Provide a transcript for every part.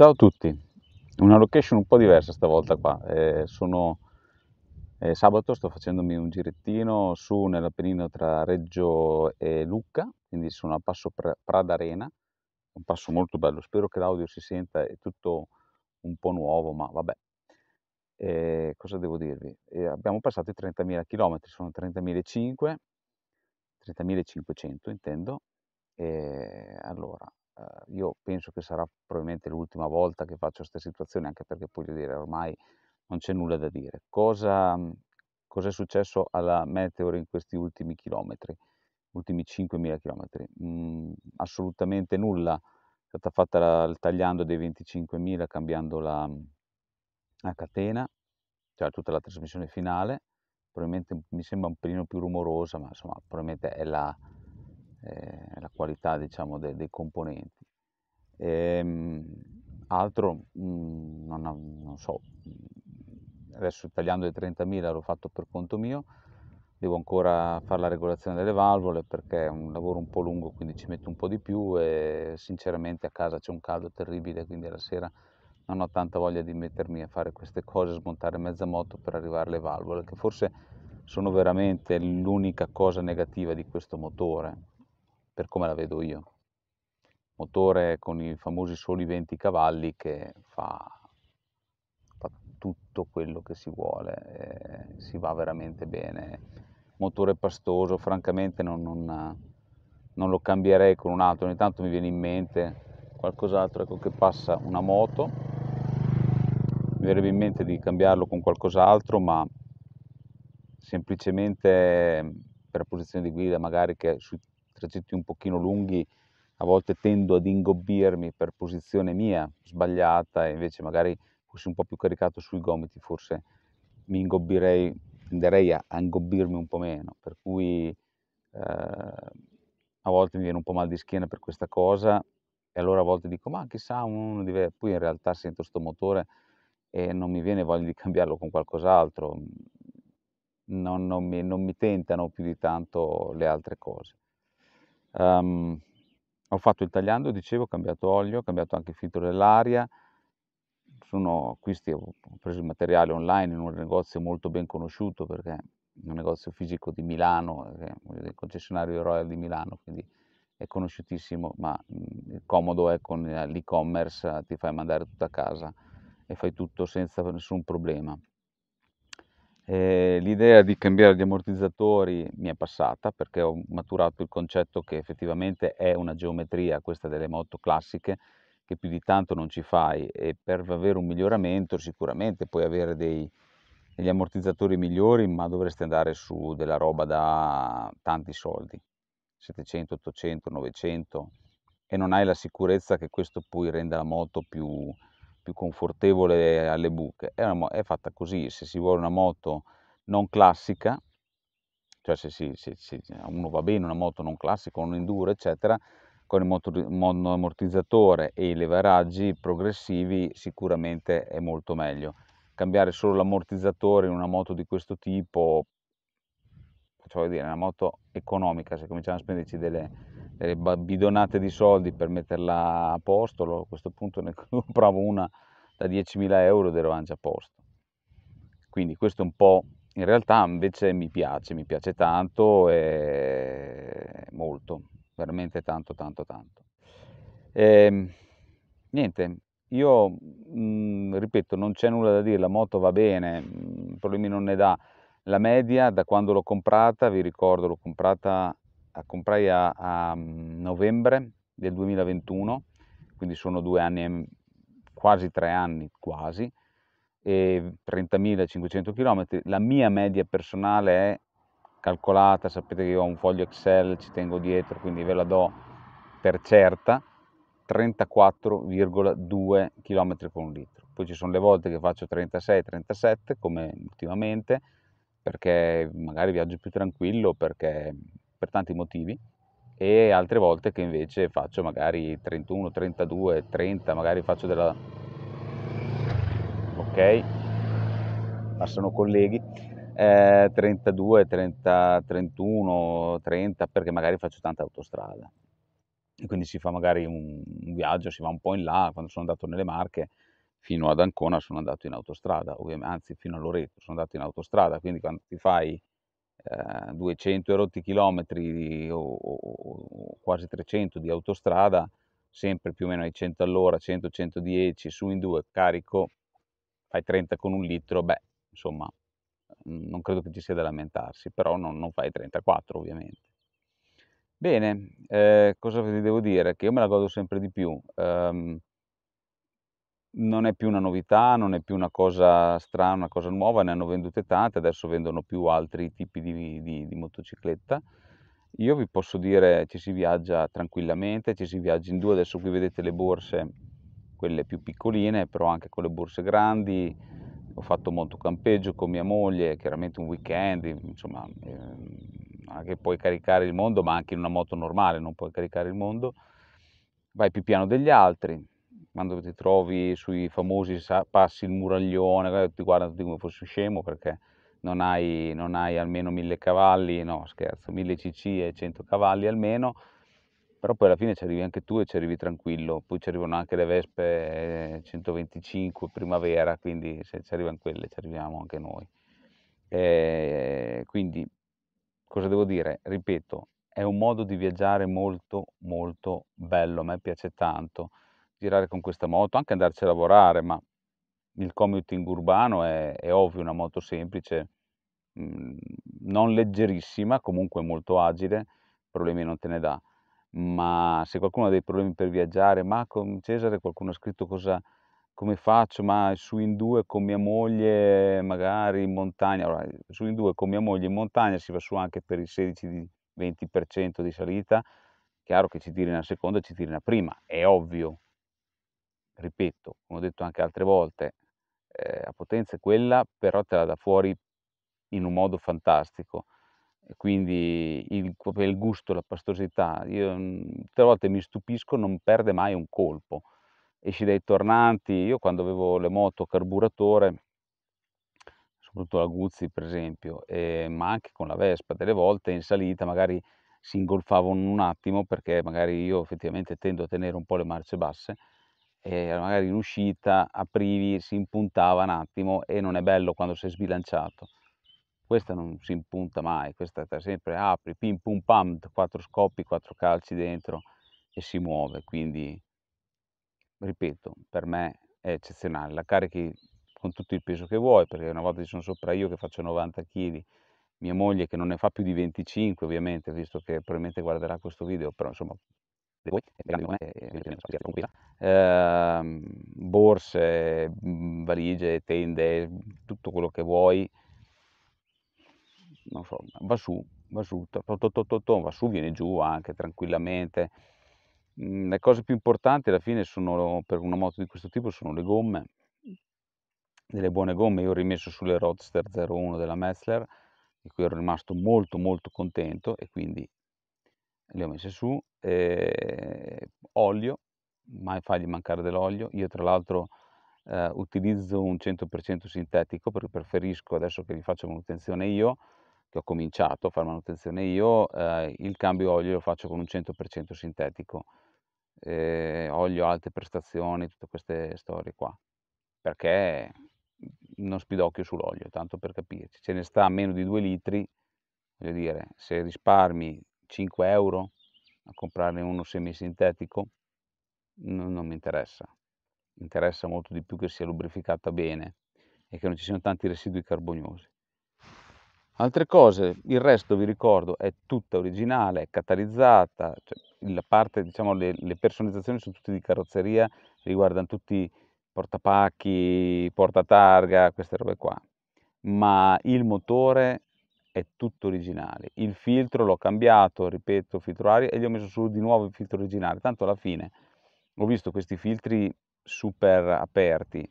Ciao a tutti, una location un po' diversa stavolta qua, eh, sono eh, sabato, sto facendomi un girettino su nell'Apennino tra Reggio e Lucca, quindi sono a Passo Prada Arena, un passo molto bello, spero che l'audio si senta, è tutto un po' nuovo, ma vabbè. Eh, cosa devo dirvi? Eh, abbiamo passato i 30.000 km, sono 30.500, 30.500 intendo, e allora eh, io penso che sarà probabilmente l'ultima volta che faccio questa situazione, anche perché voglio dire, ormai non c'è nulla da dire. Cosa, mhmm, cosa è successo alla Meteor in questi ultimi chilometri, ultimi 5.000 chilometri? Mm, assolutamente nulla, è stata fatta la, il tagliando dei 25.000 cambiando la, mhmm, la catena, cioè tutta la trasmissione finale, probabilmente mi sembra un pelino più rumorosa, ma insomma probabilmente è la eh, la qualità diciamo, de, dei componenti. E, ehm, altro, mh, mm, non, non, so, mm, adesso tagliando dei 30.000 l'ho fatto per conto mio, devo ancora fare la regolazione delle valvole perché è un lavoro un po' lungo, quindi ci metto un po' di più e sinceramente a casa c'è un caldo terribile, quindi la sera non ho tanta voglia di mettermi a fare queste cose, smontare mezza moto per arrivare alle valvole, che forse sono veramente l'unica cosa negativa di questo motore per come la vedo io. Motore con i famosi soli 20 cavalli che fa, fa tutto quello che si vuole, eh, si va veramente bene. Motore pastoso, francamente non, non, non lo cambierei con un altro, ogni tanto mi viene in mente qualcos'altro, ecco che passa una moto, mi verrebbe in mente di cambiarlo con qualcos'altro, ma semplicemente per posizione di guida, magari che sui tragitti un pochino lunghi a volte tendo ad ingobbirmi per posizione mia sbagliata e invece magari fossi un po' più caricato sui gomiti forse mi ingobbirei, tenderei a, a ingobbirmi un po' meno, per cui eh, a volte mi viene un po' mal di schiena per questa cosa e allora a volte dico ma chissà, uno deve... poi in realtà sento sto motore e non mi viene voglia di cambiarlo con qualcos'altro, non, non, mi, non mi tentano più di tanto le altre cose. Um, ho fatto il tagliando, dicevo, ho cambiato olio, ho cambiato anche il filtro dell'aria, sono acquisti, ho preso il materiale online in un negozio molto ben conosciuto perché è un negozio fisico di Milano, è eh, il concessionario Royal di Milano, quindi è conosciutissimo, ma mhmm, il comodo è con eh, l'e-commerce, ti fai mandare tutto a casa e fai tutto senza nessun problema. Eh, l'idea di cambiare gli ammortizzatori mi è passata perché ho maturato il concetto che effettivamente è una geometria, questa delle moto classiche, che più di tanto non ci fai e per avere un miglioramento sicuramente puoi avere dei, degli ammortizzatori migliori, ma dovresti andare su della roba da tanti soldi, 700, 800, 900 e non hai la sicurezza che questo poi renda la moto più, più confortevole alle buche. È, una, è fatta così, se si vuole una moto non classica, cioè se, si, se, se uno va bene una moto non classica, un enduro, eccetera, con il monoammortizzatore e i leveraggi progressivi sicuramente è molto meglio. Cambiare solo l'ammortizzatore in una moto di questo tipo, cioè dire, una moto economica, se cominciamo a spenderci delle, delle eh, bidonate di soldi per metterla a posto, a questo punto ne compravo una da 10.000 euro ed ero anche a posto. Quindi questo è un po', in realtà invece mi piace, mi piace tanto e molto, veramente tanto, tanto, tanto. E, ehm, niente, io mh, mm, ripeto, non c'è nulla da dire, la moto va bene, mm, problemi non ne dà. La media da quando l'ho comprata, vi ricordo, l'ho comprata la comprai a, a mm, novembre del 2021, quindi sono due anni, quasi tre anni, quasi, e 30.500 km. La mia media personale è calcolata, sapete che io ho un foglio Excel, ci tengo dietro, quindi ve la do per certa, 34,2 km con litro. Poi ci sono le volte che faccio 36, 37 come ultimamente, perché magari viaggio più tranquillo, perché per tanti motivi e altre volte che invece faccio magari 31, 32, 30, magari faccio della... ok, ma sono colleghi, eh, 32, 30, 31, 30 perché magari faccio tanta autostrada e quindi si fa magari un, un viaggio, si va un po' in là, quando sono andato nelle Marche fino ad Ancona sono andato in autostrada, anzi fino a Loreto sono andato in autostrada, quindi quando ti fai eh, 200 erotti chilometri o, o, quasi 300 di autostrada, sempre più o meno ai 100 all'ora, 100-110 su in due, carico, fai 30 con un litro, beh, insomma, non credo che ci sia da lamentarsi, però non, non fai 34 ovviamente. Bene, eh, cosa vi devo dire? Che io me la godo sempre di più. Um, non è più una novità, non è più una cosa strana, una cosa nuova, ne hanno vendute tante, adesso vendono più altri tipi di, di, di motocicletta. Io vi posso dire ci si viaggia tranquillamente, ci si viaggia in due, adesso qui vedete le borse, quelle più piccoline, però anche con le borse grandi, ho fatto molto campeggio con mia moglie, chiaramente un weekend, insomma, eh, anche puoi caricare il mondo, ma anche in una moto normale non puoi caricare il mondo, vai più piano degli altri, quando ti trovi sui famosi passi il muraglione, eh, ti guardano tutti come fossi scemo perché non hai, non hai almeno 1000 cavalli, no scherzo, 1000 cc e 100 cavalli almeno, però poi alla fine ci arrivi anche tu e ci arrivi tranquillo, poi ci arrivano anche le Vespe 125 eh, primavera, quindi se ci arrivano quelle ci arriviamo anche noi. E eh, quindi cosa devo dire? Ripeto, è un modo di viaggiare molto molto bello, a me piace tanto girare con questa moto, anche andarci a lavorare, ma il commuting urbano è, è ovvio, una moto semplice, mh, mm, non leggerissima, comunque molto agile, problemi non te ne dà. Ma se qualcuno ha dei problemi per viaggiare, ma con Cesare qualcuno ha scritto cosa, come faccio, ma su in due con mia moglie magari in montagna, allora, su in due con mia moglie in montagna si va su anche per il 16-20% di salita, chiaro che ci tiri una seconda e ci tiri una prima, è ovvio, ripeto, come ho detto anche altre volte, eh, la potenza è quella, però te la dà fuori in un modo fantastico. Quindi il, il gusto, la pastosità, io mm, tre volte mi stupisco, non perde mai un colpo. Esci dai tornanti, io quando avevo le moto carburatore, soprattutto la Guzzi per esempio, eh, ma anche con la Vespa, delle volte in salita magari si ingolfavano un attimo perché magari io effettivamente tendo a tenere un po' le marce basse, e magari in uscita aprivi, si impuntava un attimo e non è bello quando sei sbilanciato. Questa non si impunta mai, questa è sempre apri, pim pum pam, quattro scoppi, quattro calci dentro e si muove. Quindi, ripeto, per me è eccezionale. La carichi con tutto il peso che vuoi, perché una volta ci sono sopra io che faccio 90 kg, mia moglie che non ne fa più di 25 ovviamente, visto che probabilmente guarderà questo video, però insomma voi, regalami con me, borse, mm, valigie, tende, tutto quello che vuoi, non so, va su, va su, to, to, to, to, va su, viene giù anche tranquillamente. Mm, le cose più importanti alla fine sono, per una moto di questo tipo, sono le gomme, delle buone gomme, io ho rimesso sulle Roadster 01 della Metzler, di cui ero rimasto molto molto contento e quindi le ho messe su, eh, olio, mai fargli mancare dell'olio, io tra l'altro eh, utilizzo un 100% sintetico perché preferisco adesso che li faccio manutenzione io, che ho cominciato a fare manutenzione io, eh, il cambio olio lo faccio con un 100% sintetico, eh, olio alte prestazioni, tutte queste storie qua, perché non spidocchio sull'olio, tanto per capirci, ce ne sta meno di 2 litri, voglio dire, se risparmi 5 euro a comprarne uno semisintetico non, non mi interessa. Mi interessa molto di più che sia lubrificata bene e che non ci siano tanti residui carboniosi. Altre cose, il resto vi ricordo è tutta originale, è catalizzata, cioè, la parte, diciamo, le, le, personalizzazioni sono tutte di carrozzeria, riguardano tutti portapacchi, portatarga, queste robe qua. Ma il motore è tutto originale. Il filtro l'ho cambiato, ripeto, filtro aria e gli ho messo su di nuovo il filtro originale. Tanto alla fine ho visto questi filtri super aperti.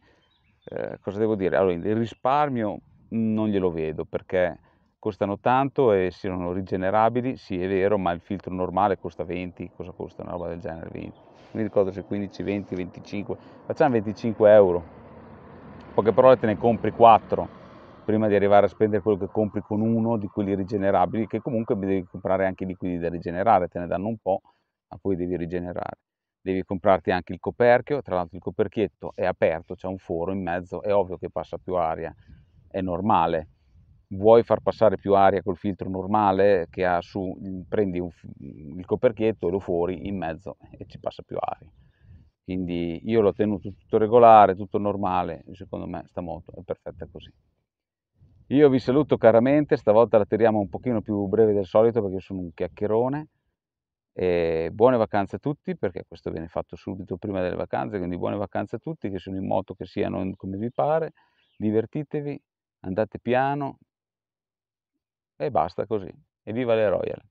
Eh, cosa devo dire? Allora, il risparmio non glielo vedo perché costano tanto e siano rigenerabili, sì è vero, ma il filtro normale costa 20, cosa costa una roba del genere? 20. Mi ricordo se 15, 20, 25, facciamo 25 euro, poche parole te ne compri 4 prima di arrivare a spendere quello che compri con uno di quelli rigenerabili, che comunque devi comprare anche i liquidi da rigenerare, te ne danno un po', ma poi devi rigenerare. Devi comprarti anche il coperchio, tra l'altro il coperchietto è aperto, c'è un foro in mezzo, è ovvio che passa più aria, è normale. Vuoi far passare più aria col filtro normale che ha su, prendi un, il coperchietto e lo fuori in mezzo e ci passa più aria quindi io l'ho tenuto tutto regolare, tutto normale, secondo me sta moto è perfetta così. Io vi saluto caramente, stavolta la tiriamo un pochino più breve del solito perché io sono un chiacchierone. E buone vacanze a tutti perché questo viene fatto subito prima delle vacanze, quindi buone vacanze a tutti che sono in moto, che siano come vi pare, divertitevi, andate piano e basta così. Evviva le Royal!